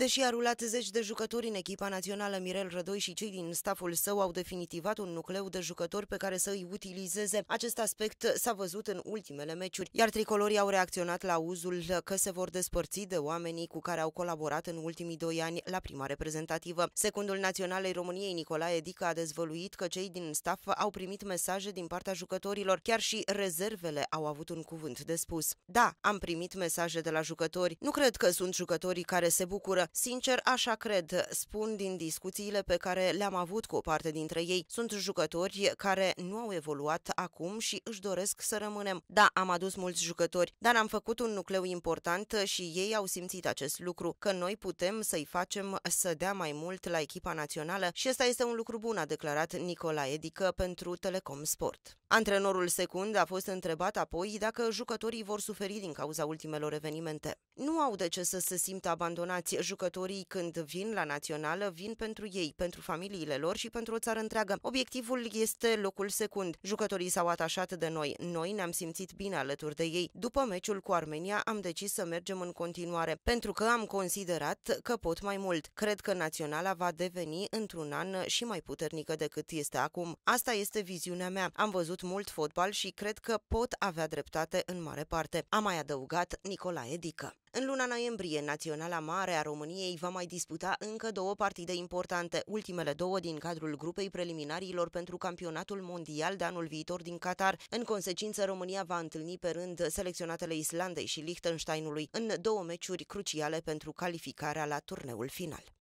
Deși a rulat zeci de jucători în echipa națională, Mirel Rădoi și cei din staful său au definitivat un nucleu de jucători pe care să îi utilizeze. Acest aspect s-a văzut în ultimele meciuri, iar tricolorii au reacționat la uzul că se vor despărți de oamenii cu care au colaborat în ultimii doi ani la prima reprezentativă. Secundul Naționalei României Nicolae Dică a dezvăluit că cei din staff au primit mesaje din partea jucătorilor, chiar și rezervele au avut un cuvânt de spus. Da, am primit mesaje de la jucători. Nu cred că sunt jucătorii care se bucură, Sincer, așa cred, spun din discuțiile pe care le-am avut cu o parte dintre ei. Sunt jucători care nu au evoluat acum și își doresc să rămânem. Da, am adus mulți jucători, dar am făcut un nucleu important și ei au simțit acest lucru, că noi putem să-i facem să dea mai mult la echipa națională și ăsta este un lucru bun, a declarat Nicolae Dică pentru Telecom Sport. Antrenorul secund a fost întrebat apoi dacă jucătorii vor suferi din cauza ultimelor evenimente. Nu au de ce să se simtă abandonați. Jucătorii jucătorii când vin la națională, vin pentru ei, pentru familiile lor și pentru o țară întreagă. Obiectivul este locul secund. Jucătorii s-au atașat de noi. Noi ne-am simțit bine alături de ei. După meciul cu Armenia am decis să mergem în continuare, pentru că am considerat că pot mai mult. Cred că naționala va deveni într-un an și mai puternică decât este acum. Asta este viziunea mea. Am văzut mult fotbal și cred că pot avea dreptate în mare parte. A mai adăugat Nicolae Dică. În luna noiembrie, Naționala Mare a României va mai disputa încă două partide importante, ultimele două din cadrul grupei preliminariilor pentru campionatul mondial de anul viitor din Qatar. În consecință, România va întâlni pe rând selecționatele Islandei și Liechtensteinului în două meciuri cruciale pentru calificarea la turneul final.